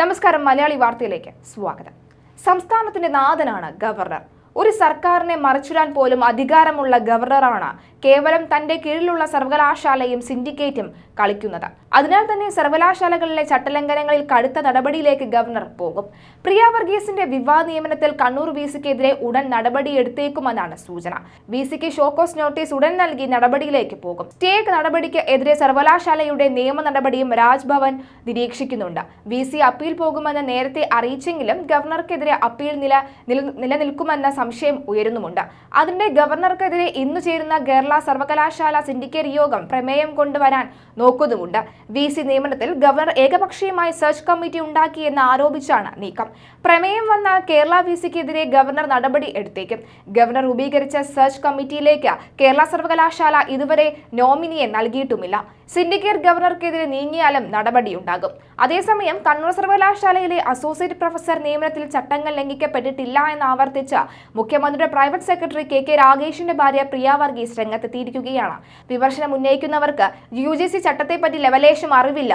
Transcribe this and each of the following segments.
നമസ്കാരം മലയാളി വാർത്തയിലേക്ക് സ്വാഗതം സംസ്ഥാനത്തിന്റെ നാഥനാണ് ഗവർണർ ഒരു സർക്കാരിനെ മറിച്ചുരാൻ പോലും അധികാരമുള്ള ഗവർണറാണ് കേവലം തന്റെ കീഴിലുള്ള സർവകലാശാലയും സിൻഡിക്കേറ്റും കളിക്കുന്നത് അതിനാൽ തന്നെ സർവകലാശാലകളിലെ ചട്ടലംഘനങ്ങളിൽ കടുത്ത നടപടിയിലേക്ക് ഗവർണർ പോകും പ്രിയ വർഗീസിന്റെ വിവാഹ നിയമനത്തിൽ കണ്ണൂർ വി സിക്കെതിരെ ഉടൻ നടപടിയെടുത്തേക്കുമെന്നാണ് സൂചന വി സിക്ക് ഷോക്കോസ് നോട്ടീസ് ഉടൻ നൽകി നടപടിയിലേക്ക് പോകും സ്റ്റേക്ക് നടപടിക്ക് എതിരെ സർവകലാശാലയുടെ നിയമ നടപടിയും രാജ്ഭവൻ നിരീക്ഷിക്കുന്നുണ്ട് വി സി അപ്പീൽ പോകുമെന്ന് നേരത്തെ അറിയിച്ചെങ്കിലും ഗവർണർക്കെതിരെ അപ്പീൽ നില നിലനിൽക്കുമെന്ന് സംശയം ഉയരുന്നുമുണ്ട് അതിന്റെ ഗവർണർക്കെതിരെ ഇന്നു ചേരുന്ന കേരള സർവകലാശാല സിൻഡിക്കേറ്റ് യോഗം പ്രമേയം കൊണ്ടുവരാൻ നോക്കുന്നുമുണ്ട് വി സി നിയമനത്തിൽ ഗവർണർ ഏകപക്ഷീയമായി സെർച്ച് കമ്മിറ്റി ഉണ്ടാക്കിയെന്ന് ആരോപിച്ചാണ് നീക്കം പ്രമേയം വന്ന കേരള വി സിക്കെതിരെ ഗവർണർ നടപടി എടുത്തേക്കും ഗവർണർ രൂപീകരിച്ച സെർച്ച് കമ്മിറ്റിയിലേക്ക് കേരള സർവകലാശാല ഇതുവരെ നോമിനിയെ നൽകിയിട്ടുമില്ല സിൻഡിക്കേറ്റ് ഗവർണർക്കെതിരെ നീങ്ങിയാലും നടപടിയുണ്ടാകും അതേസമയം കണ്ണൂർ സർവകലാശാലയിലെ അസോസിയേറ്റ് പ്രൊഫസർ നിയമനത്തിൽ ചട്ടങ്ങൾ ലംഘിക്കപ്പെട്ടിട്ടില്ല എന്ന് ആവർത്തിച്ച മുഖ്യമന്ത്രിയുടെ പ്രൈവറ്റ് സെക്രട്ടറി കെ കെ രാഗേഷിന്റെ ഭാര്യ പ്രിയ വർഗീസ് രംഗത്തെത്തിയിരിക്കുകയാണ് വിമർശനം ഉന്നയിക്കുന്നവർക്ക് യു ജി സി ചട്ടത്തെപ്പറ്റി ലെവലേഷം അറിവില്ല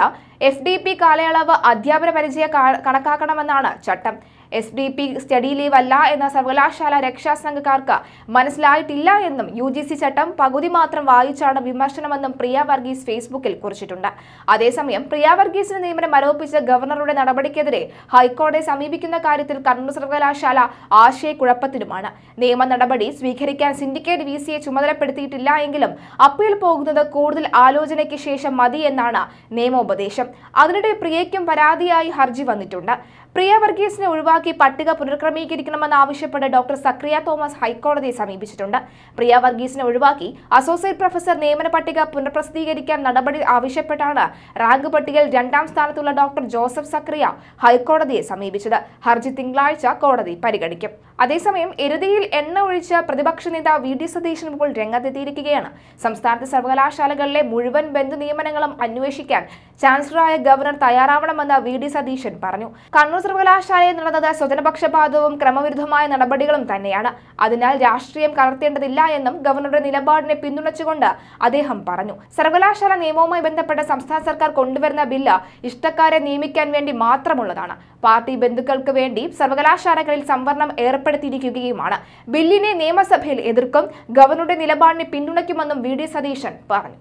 എഫ് ഡി പി കാലയളവ് അധ്യാപന പരിചയ കണക്കാക്കണമെന്നാണ് ചട്ടം S D P study leave അല്ല എന്ന സർവകലാശാല രക്ഷാസംഘക്കാർക്ക് മനസ്സിലായിട്ടില്ല എന്നും യു ജി സി ചട്ടം പകുതി മാത്രം വായിച്ചാണ് വിമർശനമെന്നും പ്രിയ വർഗീസ് ഫേസ്ബുക്കിൽ കുറിച്ചിട്ടുണ്ട് അതേസമയം പ്രിയ വർഗീസിന് നിയമനം ആരോപിച്ച ഗവർണറുടെ നടപടിക്കെതിരെ ഹൈക്കോടതിയെ സമീപിക്കുന്ന കാര്യത്തിൽ കണ്ണൂർ സർവകലാശാല ആശയക്കുഴപ്പത്തിലുമാണ് നിയമ നടപടി സ്വീകരിക്കാൻ സിൻഡിക്കേറ്റ് വി സിയെ ചുമതലപ്പെടുത്തിയിട്ടില്ല എങ്കിലും അപ്പീൽ പോകുന്നത് കൂടുതൽ ആലോചനയ്ക്ക് ശേഷം മതി എന്നാണ് നിയമോപദേശം അതിനിടെ പ്രിയയ്ക്കും പരാതിയായി ഹർജി വന്നിട്ടുണ്ട് പ്രിയ വർഗീസിനെ ഒഴിവാക്കി ഒഴിവാക്കി പട്ടിക പുനഃക്രമീകരിക്കണമെന്ന് ആവശ്യപ്പെട്ട് ഡോക്ടർ സക്രിയ തോമസ് ഹൈക്കോടതിയെ സമീപിച്ചിട്ടുണ്ട് പ്രിയ വർഗീസിനെ ഒഴിവാക്കി അസോസിയേറ്റ് പ്രൊഫസർ നിയമന പട്ടിക പുനഃപ്രസിദ്ധീകരിക്കാൻ നടപടി ആവശ്യപ്പെട്ടാണ് റാങ്ക് പട്ടികയിൽ രണ്ടാം സ്ഥാനത്തുള്ള ഡോക്ടർ ജോസഫ് സക്രിയ ഹൈക്കോടതിയെ സമീപിച്ചത് ഹർജി തിങ്കളാഴ്ച കോടതി പരിഗണിക്കും അതേസമയം എരുതിയിൽ എണ്ണ ഒഴിച്ച പ്രതിപക്ഷ നേതാവ് വി ഡി സതീശൻ ഇപ്പോൾ രംഗത്തെത്തിയിരിക്കുകയാണ് സംസ്ഥാനത്തെ സർവകലാശാലകളിലെ മുഴുവൻ ബന്ധു നിയമനങ്ങളും അന്വേഷിക്കാൻ ചാൻസലറായ ഗവർണർ തയ്യാറാവണമെന്ന് വി ഡി സതീശൻ പറഞ്ഞു കണ്ണൂർ സർവകലാശാലയിൽ നടന്നത് സ്വജനപക്ഷപാതവും ക്രമവിരുദ്ധമായ നടപടികളും തന്നെയാണ് അതിനാൽ രാഷ്ട്രീയം കലർത്തേണ്ടതില്ല എന്നും ഗവർണറുടെ നിലപാടിനെ പിന്തുണച്ചുകൊണ്ട് അദ്ദേഹം പറഞ്ഞു സർവകലാശാല നിയമവുമായി ബന്ധപ്പെട്ട സംസ്ഥാന സർക്കാർ കൊണ്ടുവരുന്ന ബില്ല് ഇഷ്ടക്കാരെ നിയമിക്കാൻ വേണ്ടി മാത്രമുള്ളതാണ് പാർട്ടി ബന്ധുക്കൾക്ക് വേണ്ടി സർവകലാശാലകളിൽ സംവരണം ഏർപ്പെടുത്തിയിരിക്കുകയുമാണ് ബില്ലിനെ നിയമസഭയിൽ എതിർക്കും ഗവർണറുടെ നിലപാടിനെ പിന്തുണയ്ക്കുമെന്നും വി ഡി സതീശൻ പറഞ്ഞു